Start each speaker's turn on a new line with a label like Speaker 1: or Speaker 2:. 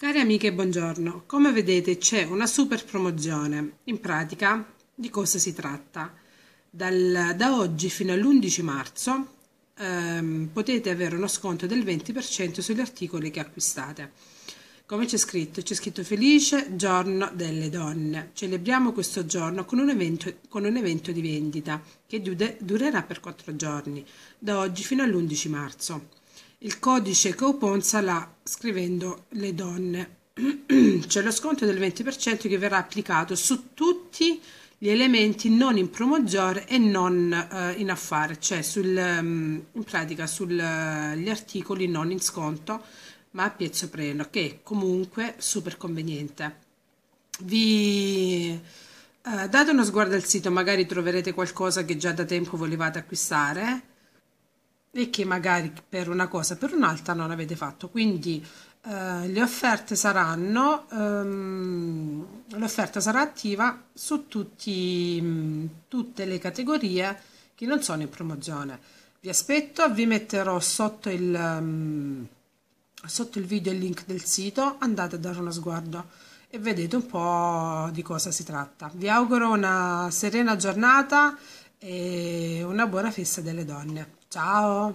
Speaker 1: Cari amiche, buongiorno. Come vedete c'è una super promozione. In pratica di cosa si tratta? Dal, da oggi fino all'11 marzo ehm, potete avere uno sconto del 20% sugli articoli che acquistate. Come c'è scritto? C'è scritto Felice Giorno delle Donne. Celebriamo questo giorno con un evento, con un evento di vendita che durerà per 4 giorni, da oggi fino all'11 marzo il codice coupon sarà scrivendo le donne c'è lo sconto del 20% che verrà applicato su tutti gli elementi non in promozione e non eh, in affare cioè sul, mm, in pratica sugli eh, articoli non in sconto ma a prezzo pieno che comunque super conveniente vi eh, date uno sguardo al sito magari troverete qualcosa che già da tempo volevate acquistare e che magari per una cosa o per un'altra non avete fatto. Quindi eh, le offerte saranno ehm, l'offerta sarà attiva su tutti, mh, mm, tutte le categorie che non sono in promozione. Vi aspetto, vi metterò sotto il, mh, mm, sotto il video il link del sito, andate a dare uno sguardo e vedete un po' di cosa si tratta. Vi auguro una serena giornata e una buona festa delle donne. 咋哦？